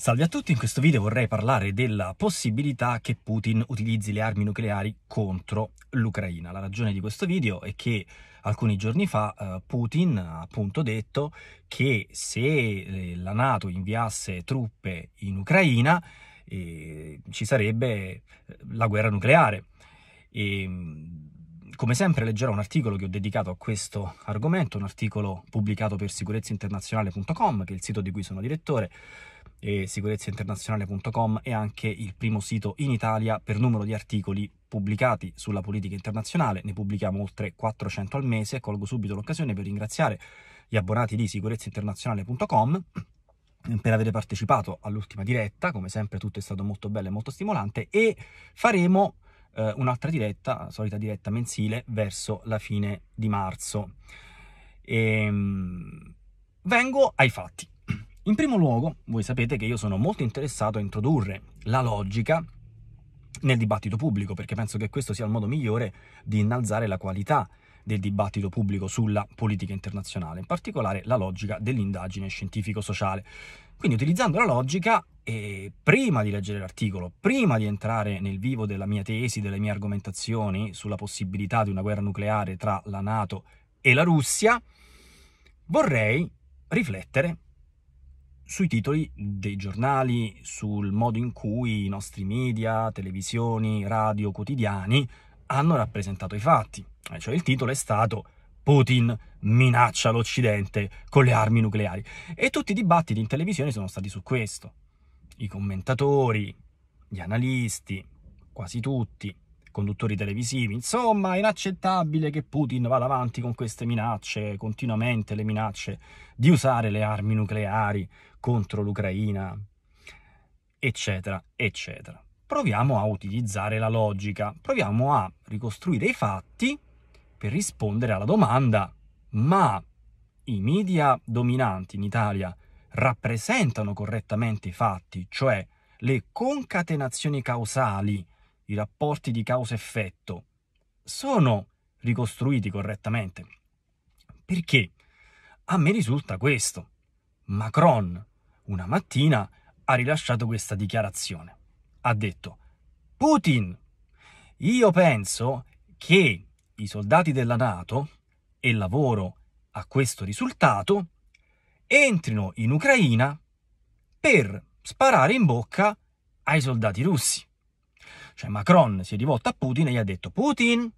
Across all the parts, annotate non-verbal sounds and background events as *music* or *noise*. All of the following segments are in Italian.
Salve a tutti, in questo video vorrei parlare della possibilità che Putin utilizzi le armi nucleari contro l'Ucraina. La ragione di questo video è che alcuni giorni fa eh, Putin ha appunto detto che se eh, la Nato inviasse truppe in Ucraina eh, ci sarebbe eh, la guerra nucleare. E, come sempre leggerò un articolo che ho dedicato a questo argomento, un articolo pubblicato per sicurezzainternazionale.com, che è il sito di cui sono direttore, e sicurezzainternazionale.com è anche il primo sito in Italia per numero di articoli pubblicati sulla politica internazionale, ne pubblichiamo oltre 400 al mese, colgo subito l'occasione per ringraziare gli abbonati di sicurezzainternazionale.com per aver partecipato all'ultima diretta, come sempre tutto è stato molto bello e molto stimolante e faremo eh, un'altra diretta, la solita diretta mensile, verso la fine di marzo. E, ehm, vengo ai fatti. In primo luogo, voi sapete che io sono molto interessato a introdurre la logica nel dibattito pubblico, perché penso che questo sia il modo migliore di innalzare la qualità del dibattito pubblico sulla politica internazionale, in particolare la logica dell'indagine scientifico-sociale. Quindi utilizzando la logica, eh, prima di leggere l'articolo, prima di entrare nel vivo della mia tesi, delle mie argomentazioni sulla possibilità di una guerra nucleare tra la Nato e la Russia, vorrei riflettere sui titoli dei giornali, sul modo in cui i nostri media, televisioni, radio, quotidiani hanno rappresentato i fatti. Eh, cioè il titolo è stato Putin minaccia l'Occidente con le armi nucleari. E tutti i dibattiti in televisione sono stati su questo. I commentatori, gli analisti, quasi tutti, conduttori televisivi. Insomma, è inaccettabile che Putin vada avanti con queste minacce, continuamente le minacce di usare le armi nucleari contro l'Ucraina, eccetera, eccetera. Proviamo a utilizzare la logica, proviamo a ricostruire i fatti per rispondere alla domanda, ma i media dominanti in Italia rappresentano correttamente i fatti, cioè le concatenazioni causali i rapporti di causa-effetto sono ricostruiti correttamente. Perché? A me risulta questo. Macron una mattina ha rilasciato questa dichiarazione. Ha detto, Putin, io penso che i soldati della Nato, e lavoro a questo risultato, entrino in Ucraina per sparare in bocca ai soldati russi. Cioè Macron si è rivolto a Putin e gli ha detto Putin,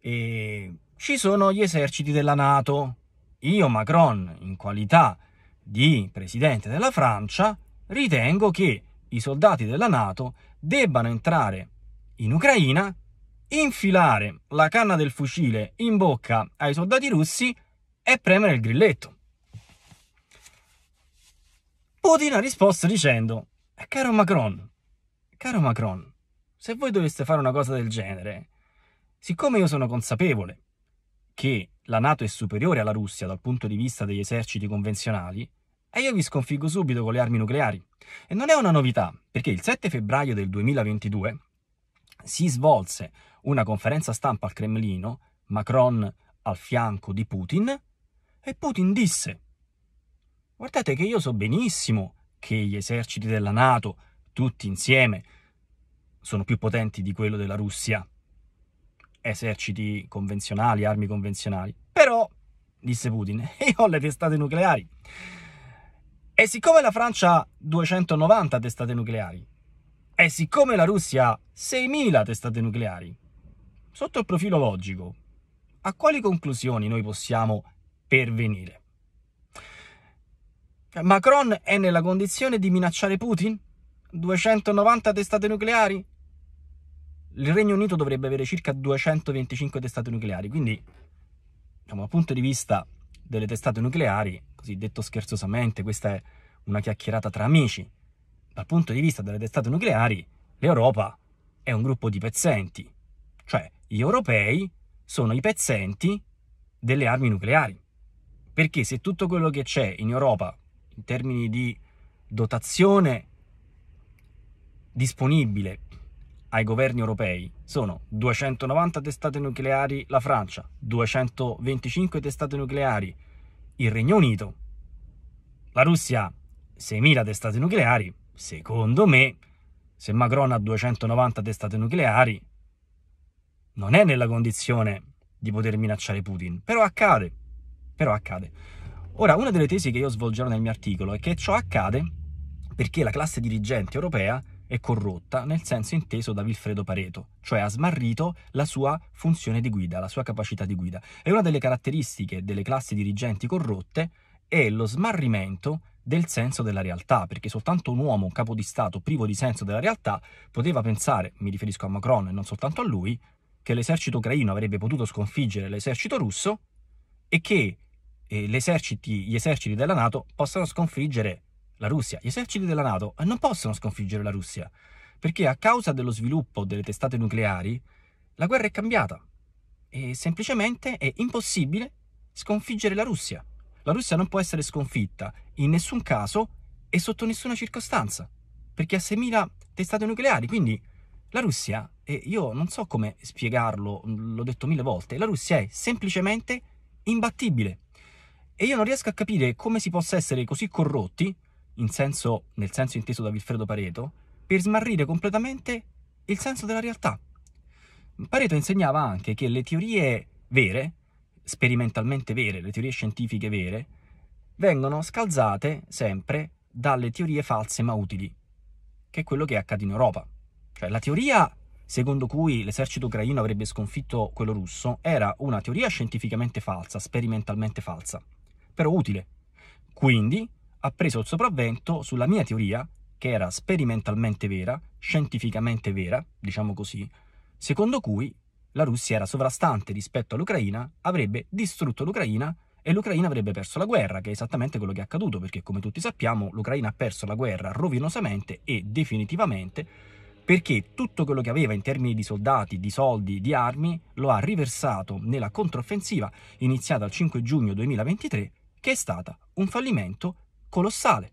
eh, ci sono gli eserciti della Nato. Io Macron, in qualità di presidente della Francia, ritengo che i soldati della Nato debbano entrare in Ucraina, infilare la canna del fucile in bocca ai soldati russi e premere il grilletto. Putin ha risposto dicendo, eh, caro Macron, caro Macron, se voi doveste fare una cosa del genere, siccome io sono consapevole che la Nato è superiore alla Russia dal punto di vista degli eserciti convenzionali, e io vi sconfiggo subito con le armi nucleari. E non è una novità, perché il 7 febbraio del 2022 si svolse una conferenza stampa al Cremlino, Macron al fianco di Putin, e Putin disse, guardate che io so benissimo che gli eserciti della Nato, tutti insieme, sono più potenti di quello della Russia, eserciti convenzionali, armi convenzionali. Però, disse Putin, *laughs* io ho le testate nucleari. E siccome la Francia ha 290 testate nucleari, e siccome la Russia ha 6.000 testate nucleari, sotto il profilo logico, a quali conclusioni noi possiamo pervenire? Macron è nella condizione di minacciare Putin? 290 testate nucleari? il Regno Unito dovrebbe avere circa 225 testate nucleari, quindi diciamo, dal punto di vista delle testate nucleari, così detto scherzosamente, questa è una chiacchierata tra amici, dal punto di vista delle testate nucleari, l'Europa è un gruppo di pezzenti, cioè gli europei sono i pezzenti delle armi nucleari. Perché se tutto quello che c'è in Europa in termini di dotazione disponibile ai governi europei sono 290 testate nucleari la Francia, 225 testate nucleari il Regno Unito, la Russia 6.000 testate nucleari, secondo me se Macron ha 290 testate nucleari non è nella condizione di poter minacciare Putin, però accade, però accade. Ora, una delle tesi che io svolgerò nel mio articolo è che ciò accade perché la classe dirigente europea e corrotta nel senso inteso da Vilfredo Pareto, cioè ha smarrito la sua funzione di guida, la sua capacità di guida. E una delle caratteristiche delle classi dirigenti corrotte è lo smarrimento del senso della realtà, perché soltanto un uomo, un capo di Stato privo di senso della realtà, poteva pensare, mi riferisco a Macron e non soltanto a lui, che l'esercito ucraino avrebbe potuto sconfiggere l'esercito russo e che eh, gli eserciti della Nato possano sconfiggere la Russia. Gli eserciti della Nato non possono sconfiggere la Russia, perché a causa dello sviluppo delle testate nucleari la guerra è cambiata e semplicemente è impossibile sconfiggere la Russia. La Russia non può essere sconfitta in nessun caso e sotto nessuna circostanza, perché ha 6.000 testate nucleari, quindi la Russia, e io non so come spiegarlo, l'ho detto mille volte, la Russia è semplicemente imbattibile. E io non riesco a capire come si possa essere così corrotti senso, nel senso inteso da Vilfredo Pareto, per smarrire completamente il senso della realtà. Pareto insegnava anche che le teorie vere, sperimentalmente vere, le teorie scientifiche vere, vengono scalzate sempre dalle teorie false ma utili, che è quello che accade in Europa. Cioè la teoria secondo cui l'esercito ucraino avrebbe sconfitto quello russo era una teoria scientificamente falsa, sperimentalmente falsa, però utile. Quindi ha preso il sopravvento sulla mia teoria, che era sperimentalmente vera, scientificamente vera, diciamo così, secondo cui la Russia era sovrastante rispetto all'Ucraina, avrebbe distrutto l'Ucraina e l'Ucraina avrebbe perso la guerra, che è esattamente quello che è accaduto, perché come tutti sappiamo l'Ucraina ha perso la guerra rovinosamente e definitivamente, perché tutto quello che aveva in termini di soldati, di soldi, di armi, lo ha riversato nella controffensiva iniziata il 5 giugno 2023, che è stata un fallimento colossale,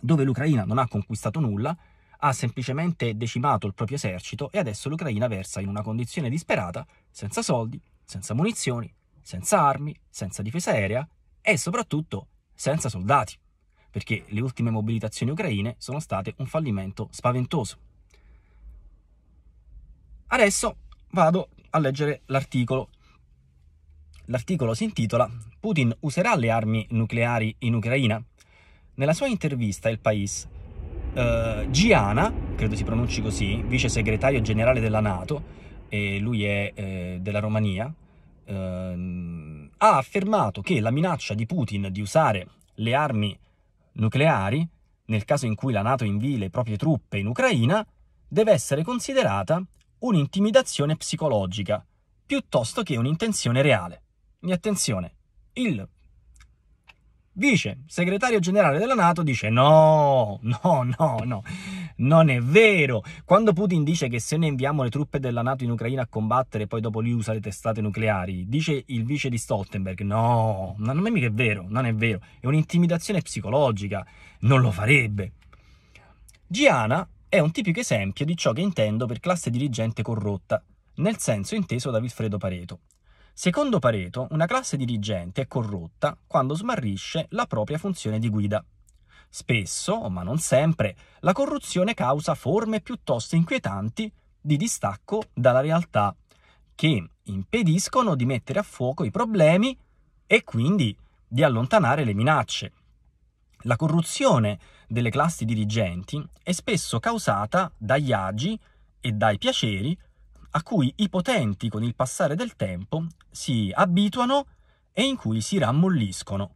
dove l'Ucraina non ha conquistato nulla, ha semplicemente decimato il proprio esercito e adesso l'Ucraina versa in una condizione disperata, senza soldi, senza munizioni, senza armi, senza difesa aerea e soprattutto senza soldati, perché le ultime mobilitazioni ucraine sono state un fallimento spaventoso. Adesso vado a leggere l'articolo. L'articolo si intitola Putin userà le armi nucleari in Ucraina? Nella sua intervista Il Paese, eh, Giana, credo si pronunci così, vice segretario generale della Nato, e lui è eh, della Romania, eh, ha affermato che la minaccia di Putin di usare le armi nucleari, nel caso in cui la Nato invii le proprie truppe in Ucraina, deve essere considerata un'intimidazione psicologica piuttosto che un'intenzione reale. E attenzione, il vice segretario generale della Nato, dice no, no, no, no, non è vero. Quando Putin dice che se ne inviamo le truppe della Nato in Ucraina a combattere, poi dopo li usa le testate nucleari, dice il vice di Stoltenberg, no, non è mica vero, non è vero, è un'intimidazione psicologica, non lo farebbe. Giana è un tipico esempio di ciò che intendo per classe dirigente corrotta, nel senso inteso da Vilfredo Pareto. Secondo Pareto, una classe dirigente è corrotta quando smarrisce la propria funzione di guida. Spesso, ma non sempre, la corruzione causa forme piuttosto inquietanti di distacco dalla realtà, che impediscono di mettere a fuoco i problemi e quindi di allontanare le minacce. La corruzione delle classi dirigenti è spesso causata dagli agi e dai piaceri a cui i potenti con il passare del tempo si abituano e in cui si rammolliscono,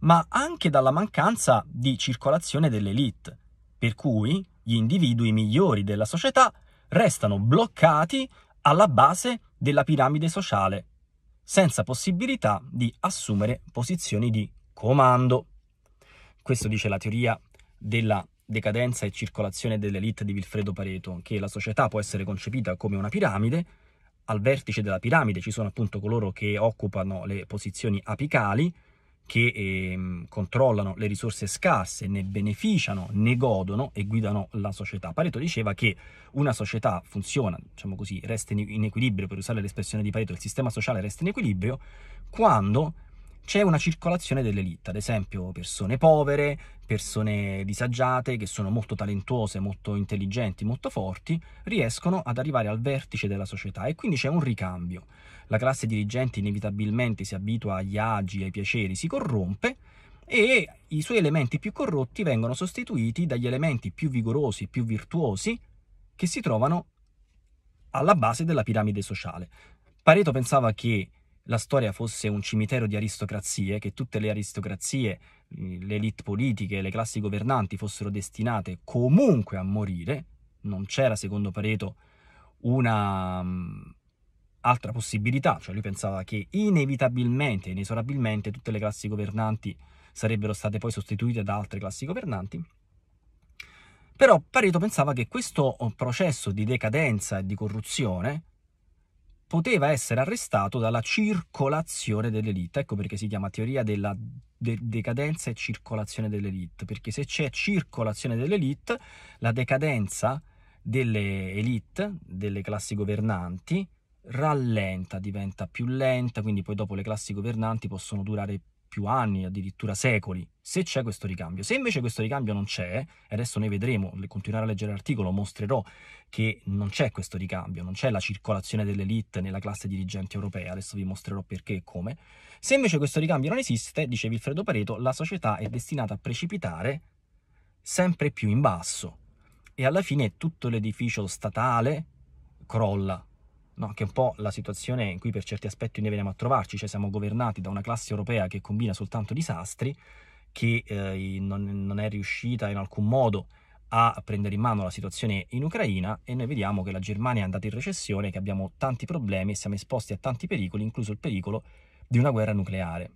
ma anche dalla mancanza di circolazione dell'elite, per cui gli individui migliori della società restano bloccati alla base della piramide sociale, senza possibilità di assumere posizioni di comando. Questo dice la teoria della decadenza e circolazione dell'elite di Vilfredo Pareto, che la società può essere concepita come una piramide, al vertice della piramide ci sono appunto coloro che occupano le posizioni apicali, che eh, controllano le risorse scarse, ne beneficiano, ne godono e guidano la società. Pareto diceva che una società funziona, diciamo così, resta in equilibrio, per usare l'espressione di Pareto, il sistema sociale resta in equilibrio, quando c'è una circolazione dell'elite, ad esempio persone povere, persone disagiate che sono molto talentuose, molto intelligenti, molto forti, riescono ad arrivare al vertice della società e quindi c'è un ricambio. La classe dirigente inevitabilmente si abitua agli agi, ai piaceri, si corrompe e i suoi elementi più corrotti vengono sostituiti dagli elementi più vigorosi, più virtuosi che si trovano alla base della piramide sociale. Pareto pensava che la storia fosse un cimitero di aristocrazie, che tutte le aristocrazie, le elite politiche, le classi governanti fossero destinate comunque a morire, non c'era secondo Pareto una altra possibilità, cioè lui pensava che inevitabilmente, inesorabilmente tutte le classi governanti sarebbero state poi sostituite da altre classi governanti. Però Pareto pensava che questo oh, processo di decadenza e di corruzione poteva essere arrestato dalla circolazione dell'elite. Ecco perché si chiama teoria della de- decadenza e circolazione dell'elite, perché se c'è circolazione dell'elite, la decadenza delle elite, delle classi governanti, rallenta, diventa più lenta, quindi poi dopo le classi governanti possono durare più più anni, addirittura secoli, se c'è questo ricambio. Se invece questo ricambio non c'è, e adesso ne vedremo, continuare a leggere l'articolo mostrerò che non c'è questo ricambio, non c'è la circolazione dell'elite nella classe dirigente europea, adesso vi mostrerò perché e come. Se invece questo ricambio non esiste, dice Vilfredo Pareto, la società è destinata a precipitare sempre più in basso e alla fine tutto l'edificio statale crolla No, che è un po' la situazione in cui per certi aspetti noi veniamo a trovarci, cioè siamo governati da una classe europea che combina soltanto disastri, che eh, non, non, è riuscita in alcun modo a prendere in mano la situazione in Ucraina e noi vediamo che la Germania è andata in recessione, che abbiamo tanti problemi e siamo esposti a tanti pericoli, incluso il pericolo di una guerra nucleare.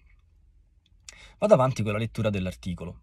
Vado avanti con la lettura dell'articolo.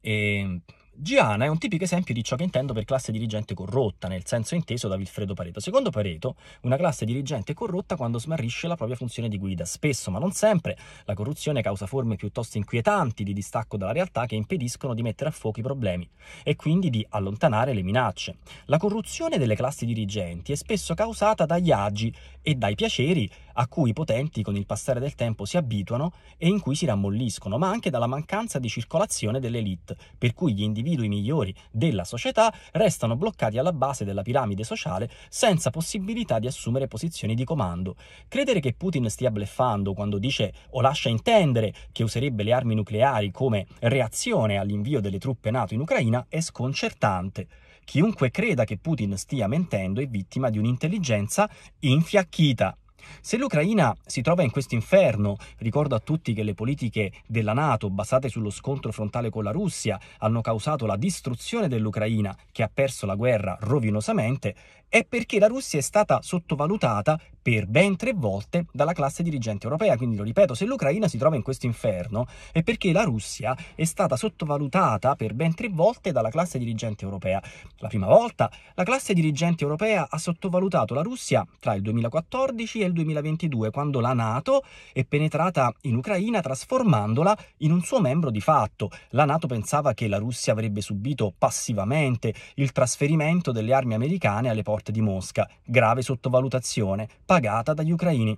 E ehm, Giana è un tipico esempio di ciò che intendo per classe dirigente corrotta, nel senso inteso da Wilfredo Pareto. Secondo Pareto, una classe dirigente è corrotta quando smarrisce la propria funzione di guida. Spesso, ma non sempre, la corruzione causa forme piuttosto inquietanti di distacco dalla realtà che impediscono di mettere a fuoco i problemi e quindi di allontanare le minacce. La corruzione delle classi dirigenti è spesso causata dagli agi e dai piaceri a cui i potenti con il passare del tempo si abituano e in cui si rammolliscono, ma anche dalla mancanza di circolazione dell'elite, per cui gli individui individui migliori della società restano bloccati alla base della piramide sociale senza possibilità di assumere posizioni di comando. Credere che Putin stia bleffando quando dice o lascia intendere che userebbe le armi nucleari come reazione all'invio delle truppe NATO in Ucraina è sconcertante. Chiunque creda che Putin stia mentendo è vittima di un'intelligenza infiacchita. Se l'Ucraina si trova in questo inferno, ricordo a tutti che le politiche della Nato basate sullo scontro frontale con la Russia hanno causato la distruzione dell'Ucraina, che ha perso la guerra rovinosamente, è perché la Russia è stata sottovalutata per ben tre volte dalla classe dirigente europea. Quindi lo ripeto, se l'Ucraina si trova in questo inferno è perché la Russia è stata sottovalutata per ben tre volte dalla classe dirigente europea. La prima volta la classe dirigente europea ha sottovalutato la Russia tra il 2014 e il 2022, quando la Nato è penetrata in Ucraina trasformandola in un suo membro di fatto. La Nato pensava che la Russia avrebbe subito passivamente il trasferimento delle armi americane alle porte di Mosca. Grave sottovalutazione pagata dagli ucraini.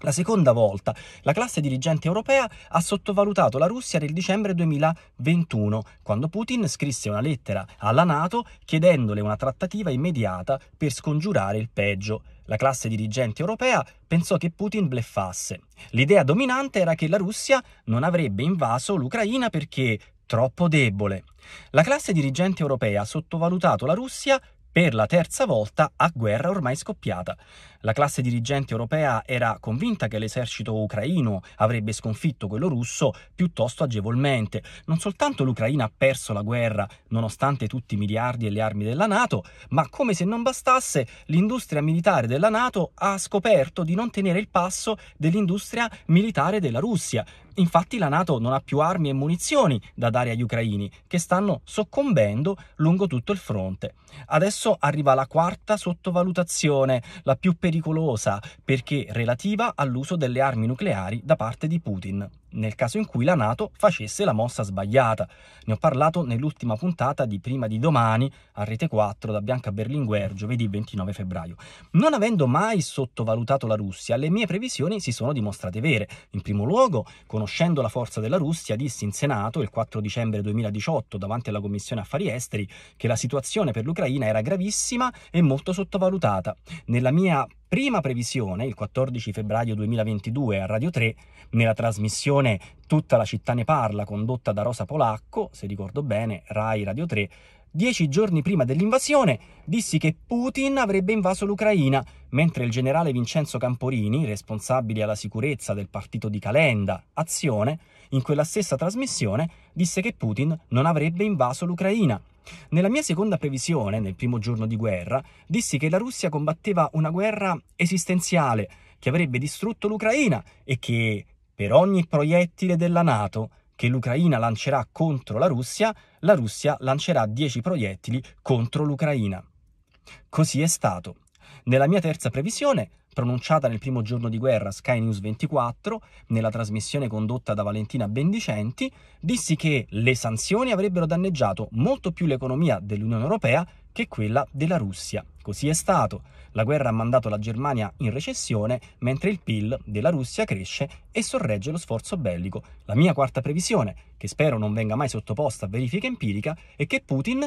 La seconda volta la classe dirigente europea ha sottovalutato la Russia nel dicembre 2021, quando Putin scrisse una lettera alla Nato chiedendole una trattativa immediata per scongiurare il peggio. La classe dirigente europea pensò che Putin bleffasse. L'idea dominante era che la Russia non avrebbe invaso l'Ucraina perché troppo debole. La classe dirigente europea ha sottovalutato la Russia per la terza volta a guerra ormai scoppiata. La classe dirigente europea era convinta che l'esercito ucraino avrebbe sconfitto quello russo piuttosto agevolmente. Non soltanto l'Ucraina ha perso la guerra nonostante tutti i miliardi e le armi della Nato, ma come se non bastasse l'industria militare della Nato ha scoperto di non tenere il passo dell'industria militare della Russia. Infatti la Nato non ha più armi e munizioni da dare agli ucraini, che stanno soccombendo lungo tutto il fronte. Adesso arriva la quarta sottovalutazione, la più pericolosa pericolosa perché relativa all'uso delle armi nucleari da parte di Putin nel caso in cui la Nato facesse la mossa sbagliata. Ne ho parlato nell'ultima puntata di prima di domani a Rete 4 da Bianca Berlinguer, giovedì 29 febbraio. Non avendo mai sottovalutato la Russia, le mie previsioni si sono dimostrate vere. In primo luogo, conoscendo la forza della Russia, dissi in Senato il 4 dicembre 2018 davanti alla Commissione Affari Esteri che la situazione per l'Ucraina era gravissima e molto sottovalutata. Nella mia prima previsione, il 14 febbraio 2022 a Radio 3, nella trasmissione Tutta la città ne parla, condotta da Rosa Polacco, se ricordo bene, Rai Radio 3, Dieci giorni prima dell'invasione dissi che Putin avrebbe invaso l'Ucraina, mentre il generale Vincenzo Camporini, responsabile alla sicurezza del partito di Calenda, Azione, in quella stessa trasmissione disse che Putin non avrebbe invaso l'Ucraina. Nella mia seconda previsione, nel primo giorno di guerra, dissi che la Russia combatteva una guerra esistenziale che avrebbe distrutto l'Ucraina e che per ogni proiettile della Nato che l'Ucraina lancerà contro la Russia, la Russia lancerà 10 proiettili contro l'Ucraina. Così è stato. Nella mia terza previsione, pronunciata nel primo giorno di guerra Sky News 24, nella trasmissione condotta da Valentina Bendicenti, dissi che le sanzioni avrebbero danneggiato molto più l'economia dell'Unione Europea che quella della Russia. Così è stato. La guerra ha mandato la Germania in recessione, mentre il PIL della Russia cresce e sorregge lo sforzo bellico. La mia quarta previsione, che spero non venga mai sottoposta a verifica empirica, è che Putin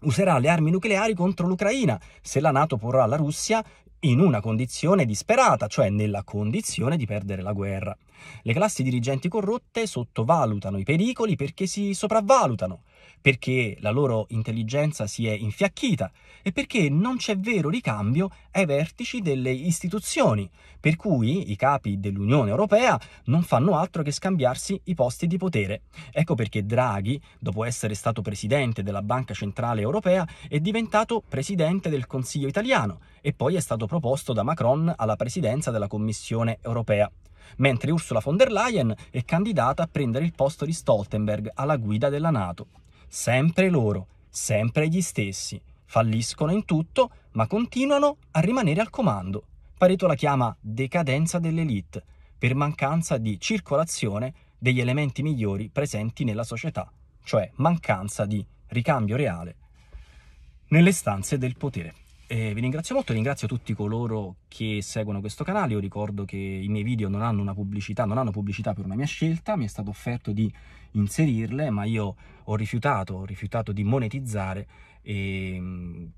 userà le armi nucleari contro l'Ucraina se la Nato porrà alla Russia in una condizione disperata, cioè nella condizione di perdere la guerra. Le classi dirigenti corrotte sottovalutano i pericoli perché si sopravvalutano, perché la loro intelligenza si è infiacchita e perché non c'è vero ricambio ai vertici delle istituzioni, per cui i capi dell'Unione Europea non fanno altro che scambiarsi i posti di potere. Ecco perché Draghi, dopo essere stato presidente della Banca Centrale Europea, è diventato presidente del Consiglio italiano e poi è stato proposto da Macron alla presidenza della Commissione europea, mentre Ursula von der Leyen è candidata a prendere il posto di Stoltenberg alla guida della Nato. Sempre loro, sempre gli stessi, falliscono in tutto, ma continuano a rimanere al comando. Pareto la chiama decadenza dell'elite, per mancanza di circolazione degli elementi migliori presenti nella società, cioè mancanza di ricambio reale nelle stanze del potere. Eh, vi ringrazio molto, ringrazio tutti coloro che seguono questo canale, io ricordo che i miei video non hanno una pubblicità, non hanno pubblicità per una mia scelta, mi è stato offerto di inserirle, ma io ho rifiutato, ho rifiutato di monetizzare e, ehm,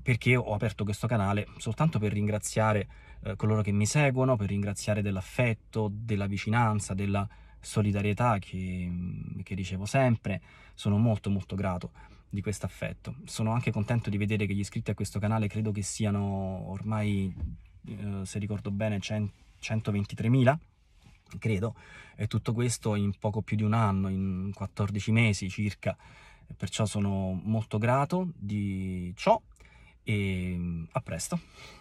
perché ho aperto questo canale soltanto per ringraziare eh, coloro che mi seguono, per ringraziare dell'affetto, della vicinanza, della solidarietà che, che ricevo sempre, sono molto molto grato di questo affetto. Sono anche contento di vedere che gli iscritti a questo canale credo che siano ormai, eh, se ricordo bene, 123.000 credo, e tutto questo in poco più di un anno, in 14 mesi circa, perciò sono molto grato di ciò e mm, a presto.